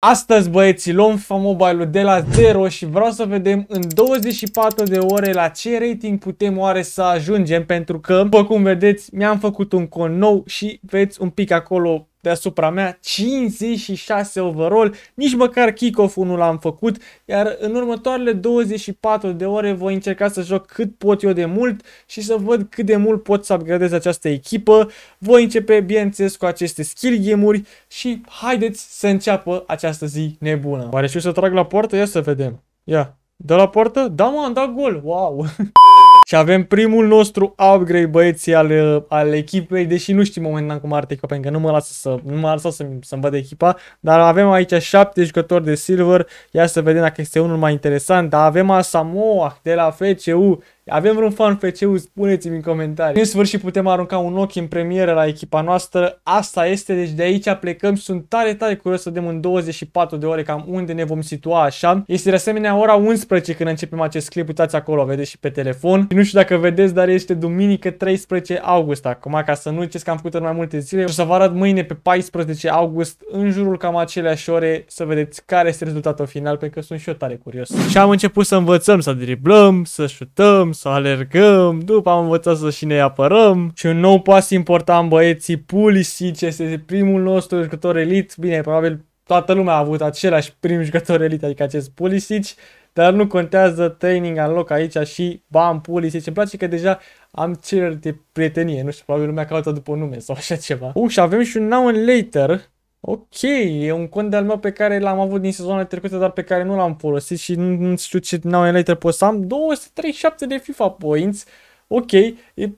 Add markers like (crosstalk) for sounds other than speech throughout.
Astăzi băieți, luăm mobile de la 0 și vreau să vedem în 24 de ore la ce rating putem oare să ajungem pentru că, după cum vedeți, mi-am făcut un con nou și veți un pic acolo deasupra mea 56 overall, nici măcar kick-off-ul nu l-am făcut, iar în următoarele 24 de ore voi încerca să joc cât pot eu de mult și să văd cât de mult pot să upgradez această echipă. Voi începe, bineînțeles, cu aceste skill game-uri și haideți să înceapă această zi nebună. Oare știu să trag la poartă? Ia să vedem. Ia. De la poartă? Da, mă, am dat gol. Wow! (laughs) Și avem primul nostru upgrade, băieții, al, al echipei, deși nu știu momentan cum arată echipa, pentru că nu mă lasă să, nu mă lasă să, să-mi văd echipa, dar avem aici 7 jucători de silver, ia să vedem dacă este unul mai interesant, dar avem Asamoah de la FCU, avem vreun fan FCU? Spuneți-mi în comentarii. În sfârșit putem arunca un ochi în premieră la echipa noastră. Asta este, deci de aici plecăm. Sunt tare, tare curios să dăm în 24 de ore cam unde ne vom situa așa. Este de asemenea ora 11 când începem acest clip. Uitați acolo, vedeți și pe telefon. Și nu știu dacă vedeți, dar este duminică 13 august. Acum, ca să nu uiceți că am făcut în mai multe zile, o să vă arăt mâine pe 14 august în jurul cam aceleași ore să vedeți care este rezultatul final, pentru că sunt și eu tare curios. Și am început să învățăm să driblăm, să șutăm, să alergăm, după am învățat să și ne apărăm. Și un nou pas important, băieții, Pulisic este primul nostru jucător elit. Bine, probabil toată lumea a avut același prim jucător elit, adică acest Pulisic, dar nu contează training în loc aici și bam, Pulisic. Îmi place că deja am cereri de prietenie, nu știu, probabil lumea caută după nume sau așa ceva. Uh, și avem și un now and later, Ok, e un cont de-al meu pe care l-am avut din sezonul trecută, dar pe care nu l-am folosit și nu, nu știu ce now and later pot să am. 237 de FIFA points. Ok,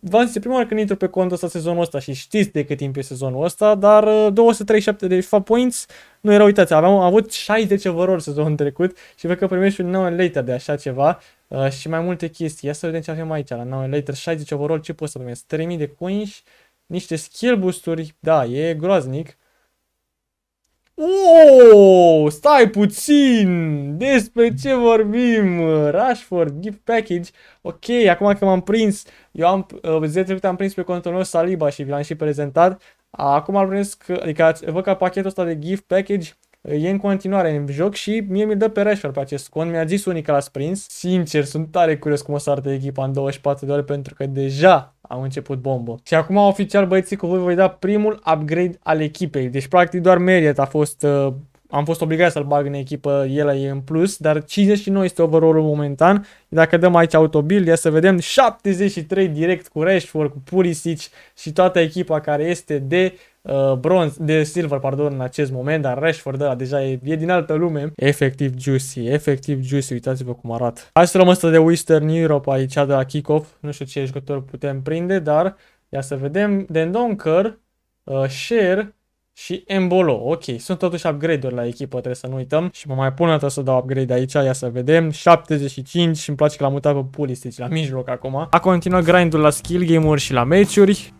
v-am zis, prima oară când intru pe contul ăsta sezonul ăsta și știți de cât timp e sezonul ăsta, dar 237 uh, de FIFA points, nu era, uitați, aveam, am avut 60 overall sezonul trecut și văd că primești un nou later de așa ceva uh, și mai multe chestii. Ia să vedem ce avem aici la nou later, 60 overall, ce pot să primesc? 3000 de coins, niște skill boost-uri, da, e groaznic. Uou, stai puțin! Despre ce vorbim? Rashford, gift package. Ok, acum că m-am prins, eu am, uh, zile trecute am prins pe contul meu Saliba și vi l-am și prezentat. Acum îl prins, adică văd ca pachetul ăsta de gift package e în continuare în joc și mie mi-l dă pe Rashford pe acest cont. Mi-a zis unii că l-a sprins. Sincer, sunt tare curios cum o să arate echipa în 24 de ore pentru că deja au început bombă. Și acum oficial băieții cu voi voi da primul upgrade al echipei. Deci practic doar Meriet a fost uh, am fost obligat să-l bag în echipă, el e în plus, dar 59 este overall-ul momentan. Dacă dăm aici autobil, ia să vedem 73 direct cu Rashford, cu Pulisic și toată echipa care este de Uh, bronz, de silver, pardon, în acest moment, dar Rashford, da, deja e, e din altă lume. Efectiv juicy, efectiv juicy, uitați-vă cum arată. Hai să luăm ăsta de Western Europe aici, de la kick-off, nu știu ce jucător putem prinde, dar ia să vedem, Dendonker, uh, Share și Embolo, ok, sunt totuși upgrade-uri la echipă, trebuie să nu uităm și mă mai pun atât să dau upgrade aici, ia să vedem, 75 și îmi place că l-am mutat pe Pulisic la mijloc acum. A continuat grindul la skill game-uri și la meciuri,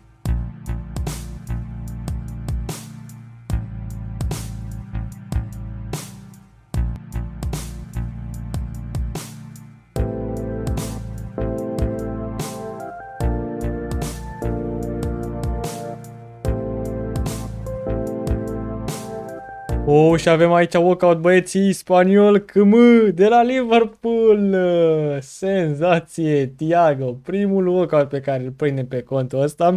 și avem aici walkout băieții spaniol CM de la Liverpool. Senzație, Tiago, primul walkout pe care îl prinde pe contul ăsta,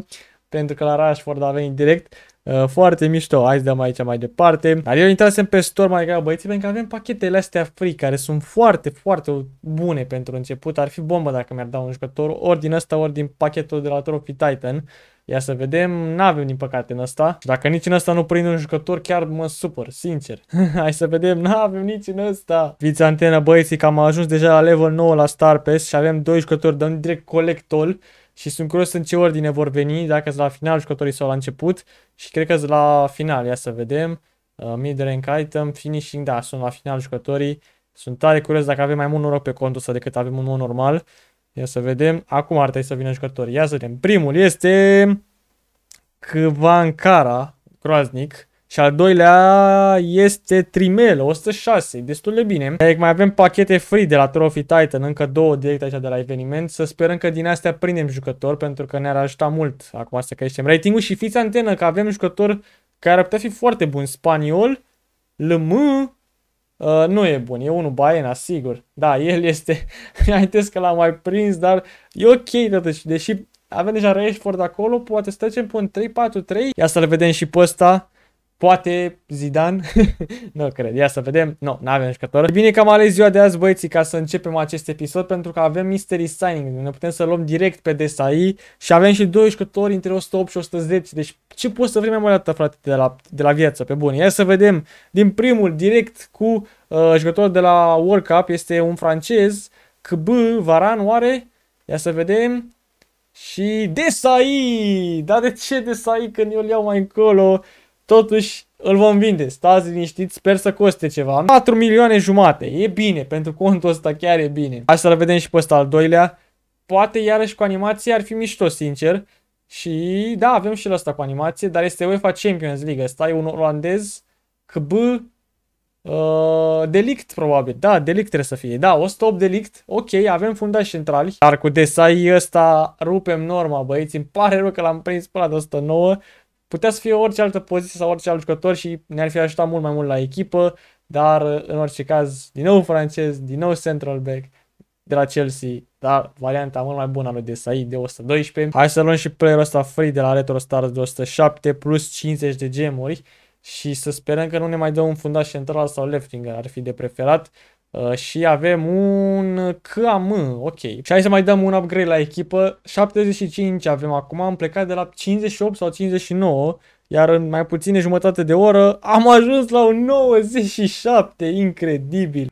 pentru că la Rashford a venit direct. Uh, foarte mișto, hai să dăm aici mai departe. Dar adică eu intrasem pe store mai greu băieții pentru că avem pachetele astea free care sunt foarte, foarte bune pentru început. Ar fi bombă dacă mi-ar da un jucător ori din ăsta, ori din pachetul de la Trophy Titan. Ia să vedem, n-avem din păcate în asta. Dacă nici în asta nu prind un jucător, chiar mă supăr, sincer. (laughs) Hai să vedem, n-avem nici în asta. Fiți antenă băieții că am ajuns deja la level 9 la Star Pass și avem 2 jucători, dăm direct colectol. Și sunt curios în ce ordine vor veni, dacă la final jucătorii sau la început. Și cred că la final, ia să vedem. Uh, mid rank item, finishing, da, sunt la final jucătorii. Sunt tare curios dacă avem mai mult noroc pe contul ăsta decât avem un mod normal. Ia să vedem. Acum ar trebui să vină jucători. Ia să vedem. Primul este Kvankara, groaznic. Și al doilea este Trimel, 106, destul de bine. Deci mai avem pachete free de la Trophy Titan, încă două direct aici de la eveniment. Să sperăm că din astea prindem jucători, pentru că ne-ar ajuta mult acum să creștem ratingul. Și fiți antenă că avem jucători care ar putea fi foarte buni. Spaniol, LM, Uh, nu e bun, e unul Baena, sigur. Da, (laughs) el este, haideți că l-am mai prins, dar e ok, totuși, deși avem deja Rashford acolo, poate să trecem pe un 3-4-3. Ia să-l vedem și pe ăsta. Poate Zidane? (laughs) nu cred, ia să vedem. Nu, no, n-avem jucător. Bine că am ales ziua de azi, băieții, ca să începem acest episod, pentru că avem mystery signing. Ne putem să luăm direct pe Desai și avem și doi jucători între 108 și 110. Deci ce poți să vrei mai mult dată, frate, de la, de la viață, pe bun. Ia să vedem. Din primul, direct cu uh, jucătorul de la World Cup, este un francez, KB Varan, oare? Ia să vedem. Și Desai! Dar de ce Desai când eu îl iau mai încolo? Totuși, îl vom vinde. Stați liniștit, sper să coste ceva. 4 milioane jumate. E bine, pentru contul ăsta chiar e bine. Hai să-l vedem și pe ăsta al doilea. Poate iarăși cu animație ar fi mișto, sincer. Și da, avem și la asta cu animație, dar este UEFA Champions League. Asta e un olandez kb uh, Delict, probabil. Da, Delict trebuie să fie. Da, 108 Delict. Ok, avem fundași centrali. Dar cu Desai ăsta rupem norma, băieți. Îmi pare rău că l-am prins până la 109. Putea să fie orice altă poziție sau orice alt jucător și ne-ar fi ajutat mult mai mult la echipă, dar în orice caz, din nou francez, din nou central back de la Chelsea, dar varianta mult mai bună a lui Desai de 112. Hai să luăm și playerul ăsta free de la Retro Stars de 107 plus 50 de gemuri și să sperăm că nu ne mai dă un fundaș central sau left ar fi de preferat. Uh, și avem un KM, ok. Și hai să mai dăm un upgrade la echipă. 75 avem acum, am plecat de la 58 sau 59, iar în mai puține jumătate de oră am ajuns la un 97, incredibil.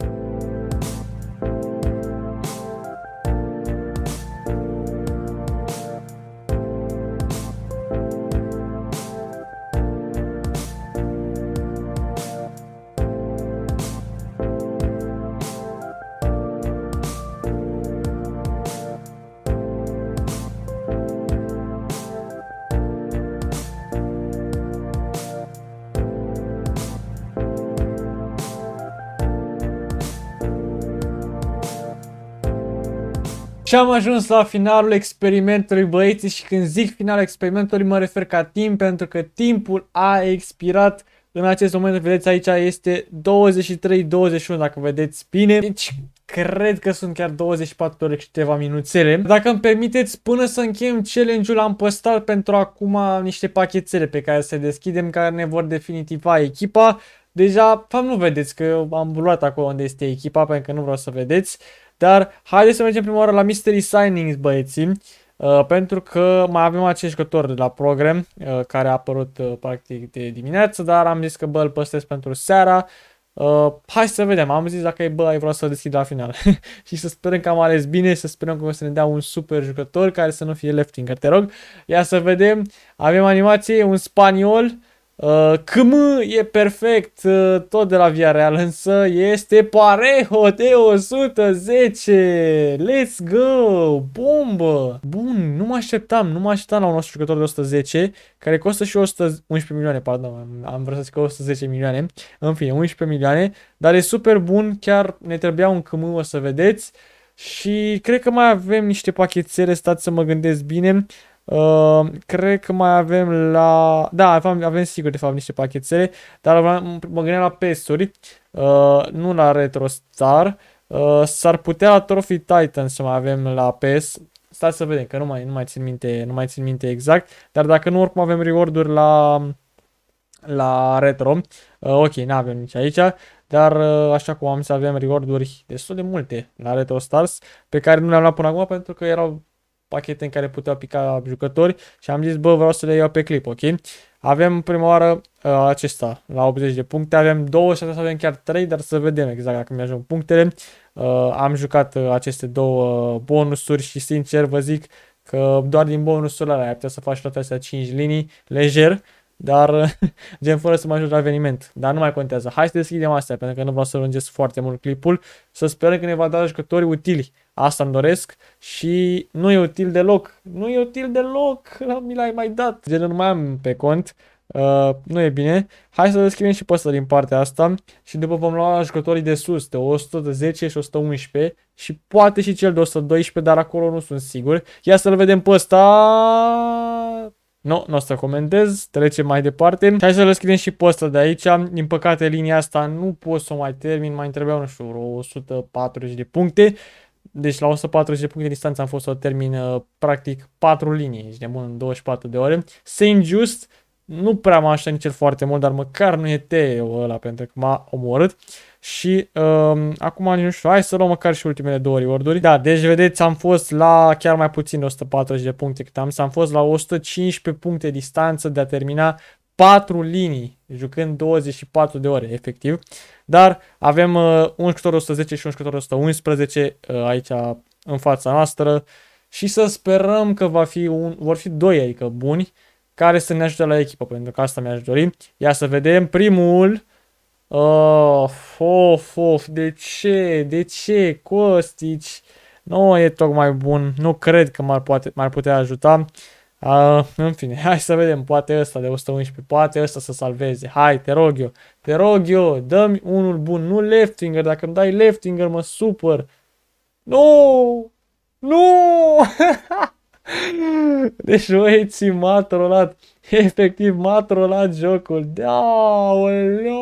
Și am ajuns la finalul experimentului băieții și când zic finalul experimentului mă refer ca timp pentru că timpul a expirat în acest moment, vedeți aici este 23-21 dacă vedeți bine. Deci cred că sunt chiar 24 de ore și ceva minuțele. Dacă îmi permiteți, până să încheiem challenge-ul, am păstrat pentru acum niște pachetele pe care să deschidem, care ne vor definitiva echipa. Deja, fapt nu vedeți că am luat acolo unde este echipa, pentru că nu vreau să vedeți. Dar haideți să mergem prima oară la Mystery Signings, băieții. Uh, pentru că mai avem acești jucători de la program uh, care a apărut uh, practic de dimineață, dar am zis că bă, îl păstrez pentru seara. Uh, hai să vedem, am zis dacă e bă, ai vrea să deschid la final (laughs) și să sperăm că am ales bine să sperăm că o să ne dea un super jucător care să nu fie leftinger, te rog. Ia să vedem, avem animație, un spaniol, uh, Cm uh, e perfect, uh, tot de la Via Real, însă este Parejo de 110. Let's go! Bombă! Bun, nu mă așteptam, nu mă așteptam la un nostru jucător de 110, care costă și 111 milioane, pardon, am vrut să zic 110 milioane, în fine, 11 milioane, dar e super bun, chiar ne trebuia un Cm, o să vedeți. Și cred că mai avem niște pachetele, stați să mă gândesc bine. Ehm, cred că mai avem la... Da, avem, avem sigur de fapt niște pachetele, dar mă gândeam la pesuri, uh, ehm, nu la Retrostar. Uh, S-ar putea la Trophy Titan să mai avem la PES. Stai să vedem, că nu mai, nu mai, țin, minte, nu mai țin minte exact. Dar dacă nu, oricum avem reward-uri la, la Retro. Uh, ok, nu avem nici aici. Dar așa cum am să avem reward-uri destul de multe la Retro Stars, pe care nu le-am luat până acum pentru că erau pachete în care puteau pica jucători și am zis, bă, vreau să le iau pe clip, ok? Avem prima oară uh, acesta, la 80 de puncte, avem două și avem chiar trei, dar să vedem exact dacă mi-ajung punctele. Uh, am jucat uh, aceste două bonusuri și sincer vă zic că doar din bonusul ăla ai putea să faci toate astea 5 linii, lejer, dar (laughs) gen fără să mă ajut la eveniment. Dar nu mai contează. Hai să deschidem astea, pentru că nu vreau să lungesc foarte mult clipul. Să sperăm că ne va da jucători utili. Asta îmi doresc și nu e util deloc. Nu e util deloc, mi l-ai mai dat. Gen, nu mai am pe cont. Uh, nu e bine. Hai să descriem și pe din partea asta și după vom lua jucătorii de sus, de 110 și 111 și poate și cel de 112, dar acolo nu sunt sigur. Ia să-l vedem pe ăsta... Nu, nu o să comentez, trecem mai departe. Și hai să răscriem și pe ăsta de aici. Din păcate, linia asta nu pot să o mai termin, mai trebuiau, nu știu, 140 de puncte. Deci la 140 de puncte de distanță am fost să o termin uh, practic 4 linii, ești nebun, în 24 de ore. Saint Just, nu prea m-a așteptat nici el foarte mult, dar măcar nu e te ăla pentru că m-a omorât. Și uh, acum nu știu, hai să luăm măcar și ultimele două reward-uri. Da, deci vedeți, am fost la chiar mai puțin de 140 de puncte cât am, am fost la 115 puncte distanță de a termina 4 linii, jucând 24 de ore, efectiv. Dar avem uh, un jucător 110 și un jucător 111 uh, aici în fața noastră și să sperăm că va fi un, vor fi doi, adică buni, care să ne ajute la echipă, pentru că asta mi-aș dori. Ia să vedem, primul... Uh, of, of, de ce, de ce, Costici? Nu e tocmai bun, nu cred că m-ar, poate, putea ajuta. Uh, Uh, în fine, hai să vedem, poate ăsta de 111, poate ăsta să salveze. Hai, te rog eu, te rog eu, dă-mi unul bun, nu leftinger, dacă îmi dai leftinger mă supăr. Nu! Nu! (laughs) deci, băieții, m-a trolat. (laughs) Efectiv, m-a trolat jocul. Da, oleo,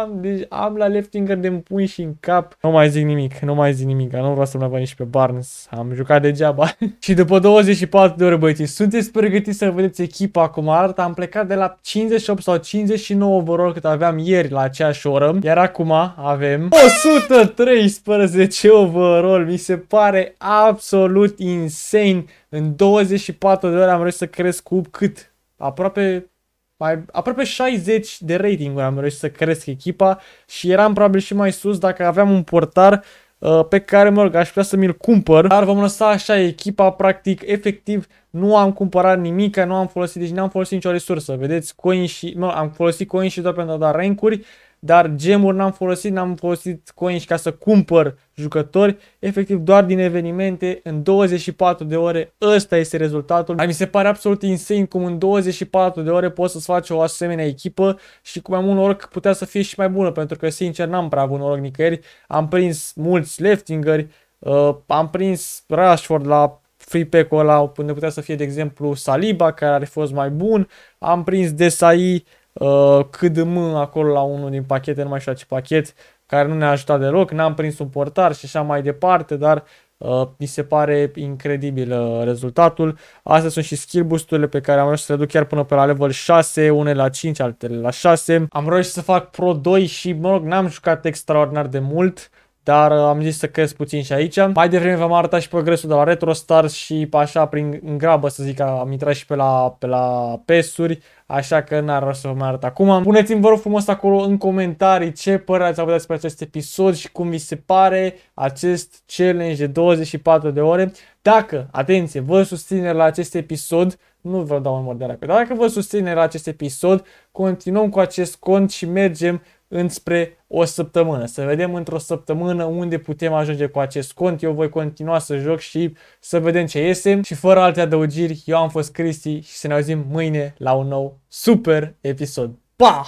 am, deci am la left finger de pun și în cap. Nu mai zic nimic, nu mai zic nimic. Nu vreau să mă apă nici pe Barnes. Am jucat degeaba. (laughs) și după 24 de ore, băieți, sunteți pregătiți să vedeți echipa acum arată? Am plecat de la 58 sau 59 overall cât aveam ieri la aceeași oră. Iar acum avem 113 overall. Mi se pare absolut insane. În 24 de ore am reușit să cresc cu cât? aproape mai, aproape 60 de rating am reușit să cresc echipa și eram probabil și mai sus dacă aveam un portar uh, pe care, mă rog, aș putea să mi-l cumpăr, dar vom lăsa așa echipa, practic, efectiv, nu am cumpărat nimic, nu am folosit, deci n-am folosit nicio resursă, vedeți, coin și, mă, am folosit coin și doar pentru a da rankuri, dar gemuri n-am folosit, n-am folosit coins ca să cumpăr jucători, efectiv doar din evenimente, în 24 de ore, ăsta este rezultatul. Mi se pare absolut insane cum în 24 de ore poți să-ți faci o asemenea echipă și cu mai mult noroc putea să fie și mai bună, pentru că sincer n-am prea avut noroc nicăieri, am prins mulți leftingeri, uh, am prins Rashford la free pack ăla unde putea să fie, de exemplu, Saliba, care ar fi fost mai bun, am prins Desai, Uh, mă acolo la unul din pachete, nu mai știu la ce pachet, care nu ne-a ajutat deloc, n-am prins un portar și așa mai departe, dar Uh, mi se pare incredibil uh, rezultatul. Astea sunt și skill boost-urile pe care am reușit să le duc chiar până pe la level 6, unele la 5, altele la 6. Am reușit să fac Pro 2 și, mă rog, n-am jucat extraordinar de mult, dar uh, am zis să cresc puțin și aici. Mai devreme v-am arătat și progresul de la RetroStars și așa prin grabă să zic am intrat și pe la, pe la PES-uri așa că n-ar rost să vă mai arăt acum. Puneți-mi vă rog frumos acolo în comentarii ce părere ați avut despre acest episod și cum vi se pare acest challenge de 24 de ore. Dacă, atenție, vă susține la acest episod, nu vă dau un mod de dacă vă susține la acest episod, continuăm cu acest cont și mergem înspre o săptămână. Să vedem într-o săptămână unde putem ajunge cu acest cont. Eu voi continua să joc și să vedem ce iese. Și fără alte adăugiri, eu am fost Cristi și să ne auzim mâine la un nou super episod. Pa!